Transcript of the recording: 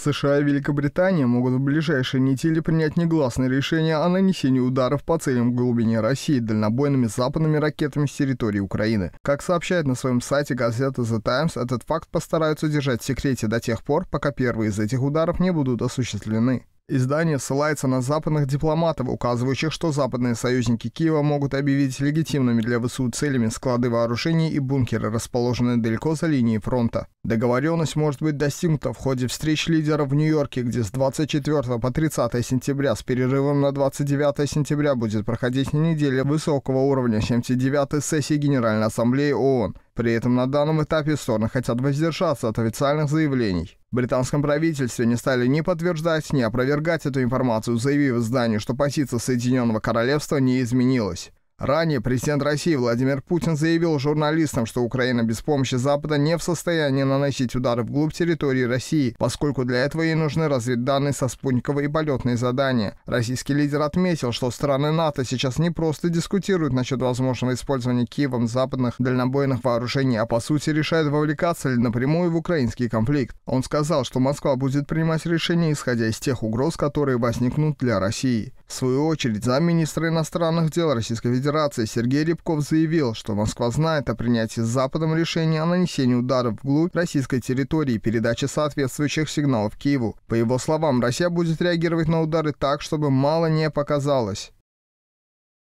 США и Великобритания могут в ближайшие недели принять негласное решение о нанесении ударов по целям в глубине России дальнобойными западными ракетами с территории Украины. Как сообщает на своем сайте газета The Times, этот факт постараются держать в секрете до тех пор, пока первые из этих ударов не будут осуществлены. Издание ссылается на западных дипломатов, указывающих, что западные союзники Киева могут объявить легитимными для ВСУ целями склады вооружений и бункеры, расположенные далеко за линией фронта. Договоренность может быть достигнута в ходе встреч лидеров в Нью-Йорке, где с 24 по 30 сентября с перерывом на 29 сентября будет проходить неделя высокого уровня 79-й сессии Генеральной Ассамблеи ООН. При этом на данном этапе стороны хотят воздержаться от официальных заявлений. В британском правительстве не стали ни подтверждать, ни опровергать эту информацию, заявив изданию, что позиция Соединенного Королевства не изменилась. Ранее президент России Владимир Путин заявил журналистам, что Украина без помощи Запада не в состоянии наносить удары вглубь территории России, поскольку для этого ей нужны разведданные со спутниковой и полетные задания. Российский лидер отметил, что страны НАТО сейчас не просто дискутируют насчет возможного использования Киевом западных дальнобойных вооружений, а по сути решают, вовлекаться ли напрямую в украинский конфликт. Он сказал, что Москва будет принимать решения, исходя из тех угроз, которые возникнут для России. В свою очередь, замминистра иностранных дел Российской Федерации Сергей Рябков заявил, что Москва знает о принятии Западом решения о нанесении ударов вглубь российской территории и передаче соответствующих сигналов Киеву. По его словам, Россия будет реагировать на удары так, чтобы мало не показалось.